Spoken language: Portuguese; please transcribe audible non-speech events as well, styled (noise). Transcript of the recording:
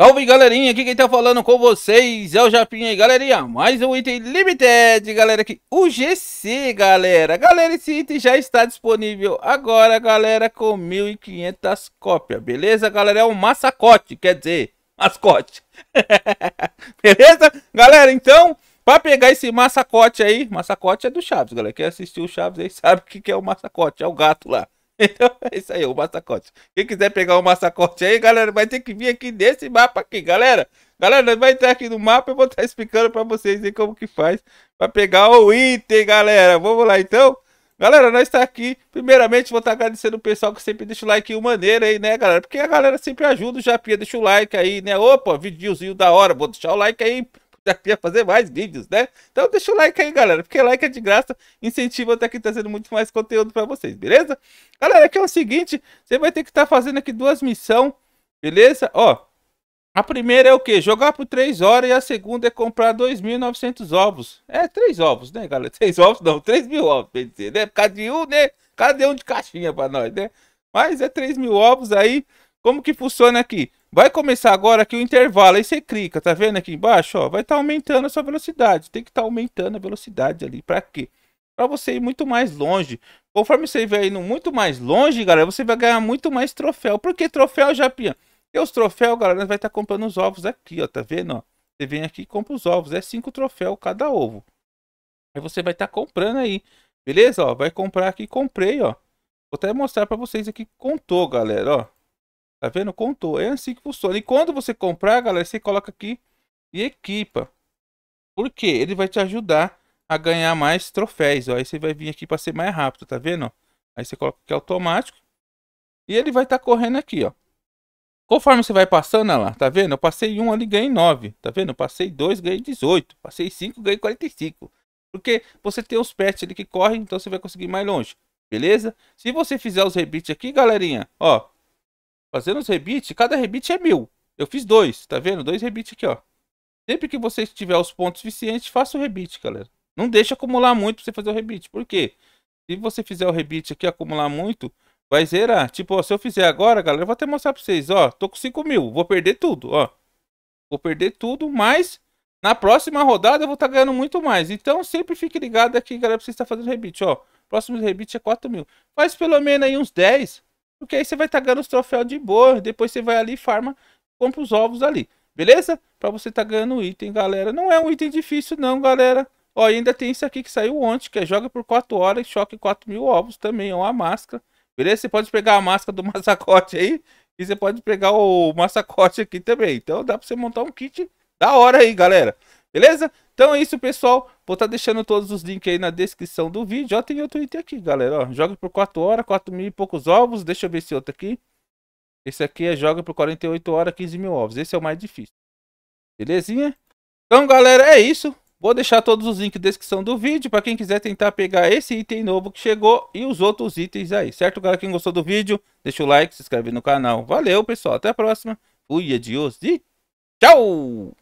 Salve galerinha, aqui quem tá falando com vocês é o Japinha aí, galerinha, mais um item limited, galera, aqui, o GC, galera, galera, esse item já está disponível agora, galera, com 1.500 cópias, beleza, galera, é um massacote, quer dizer, mascote, (laughs) beleza, galera, então, para pegar esse massacote aí, massacote é do Chaves, galera, quem assistiu o Chaves aí sabe o que é o massacote, é o gato lá, então é isso aí, o massacote. Quem quiser pegar o massacote aí, galera, vai ter que vir aqui nesse mapa aqui, galera. Galera, vai entrar aqui no mapa e vou estar explicando para vocês aí como que faz para pegar o item, galera. Vamos lá então? Galera, nós está aqui. Primeiramente, vou estar tá agradecendo o pessoal que sempre deixa o like o maneiro aí, né, galera? Porque a galera sempre ajuda o Japinha. Deixa o like aí, né? Opa, videozinho da hora. Vou deixar o like aí queria fazer mais vídeos, né? Então deixa o like aí, galera, porque like é de graça, incentiva até que trazendo muito mais conteúdo para vocês, beleza? Galera, aqui é o seguinte, você vai ter que estar tá fazendo aqui duas missões, beleza? Ó, a primeira é o que? Jogar por três horas e a segunda é comprar 2.900 ovos. É, três ovos, né, galera? (laughs) Três ovos não, três mil ovos, bem dizer, né? Cada um, né? Cada um de caixinha para nós, né? Mas é 3 mil ovos aí. Como que funciona aqui? Vai começar agora aqui o intervalo, aí você clica, tá vendo aqui embaixo? Ó, vai estar tá aumentando a sua velocidade, tem que estar tá aumentando a velocidade ali, para quê? Para você ir muito mais longe. Conforme você vai indo muito mais longe, galera, você vai ganhar muito mais troféu. Por que troféu, Japinha? E os troféus, galera, vai estar tá comprando os ovos aqui, ó, tá vendo? Ó? Você vem aqui e compra os ovos, é cinco troféus cada ovo. Aí você vai estar tá comprando aí, beleza? Ó, vai comprar aqui, comprei, ó. Vou até mostrar para vocês aqui, contou, galera, ó. Tá vendo? Contou. É assim que funciona. E quando você comprar, galera, você coloca aqui e equipa. Porque ele vai te ajudar a ganhar mais troféus. Ó. Aí você vai vir aqui para ser mais rápido, tá vendo? Aí você coloca aqui automático. E ele vai estar tá correndo aqui, ó. Conforme você vai passando, lá, tá vendo? Eu passei um ali, ganhei 9, tá vendo? Eu passei dois, ganhei 18. Passei 5, ganhei 45. Porque você tem os pets ali que correm, então você vai conseguir mais longe. Beleza? Se você fizer os rebites aqui, galerinha, ó, Fazendo os rebites, cada rebite é mil. Eu fiz dois, tá vendo? Dois rebites aqui, ó. Sempre que você tiver os pontos suficientes, faça o rebite, galera. Não deixa acumular muito pra você fazer o rebite. Por quê? Se você fizer o rebite aqui acumular muito, vai zerar. Tipo, ó, se eu fizer agora, galera, eu vou até mostrar pra vocês. Ó, tô com 5 mil, vou perder tudo, ó. Vou perder tudo, mas na próxima rodada eu vou estar tá ganhando muito mais. Então sempre fique ligado aqui, galera, pra você estar fazendo rebite, ó. Próximo rebite é 4 mil. Faz pelo menos aí uns 10. Porque aí você vai estar tá ganhando os troféus de boa. Depois você vai ali, farma, compra os ovos ali. Beleza? Pra você estar tá ganhando item, galera. Não é um item difícil não, galera. Ó, ainda tem isso aqui que saiu ontem, que é joga por 4 horas e choque 4 mil ovos também. É uma máscara. Beleza? Você pode pegar a máscara do (laughs) massacote aí. E você pode pegar o massacote aqui também. Então dá pra você montar um kit da hora aí, galera. Beleza? Então é isso, pessoal. Vou estar tá deixando todos os links aí na descrição do vídeo. Ó, tem outro item aqui, galera. Ó, joga por 4 horas, 4 mil e poucos ovos. Deixa eu ver esse outro aqui. Esse aqui é joga por 48 horas, 15 mil ovos. Esse é o mais difícil. Belezinha? Então, galera, é isso. Vou deixar todos os links na descrição do vídeo para quem quiser tentar pegar esse item novo que chegou e os outros itens aí, certo, galera? Quem gostou do vídeo, deixa o like, se inscreve no canal. Valeu, pessoal. Até a próxima. Fui, adiós e tchau!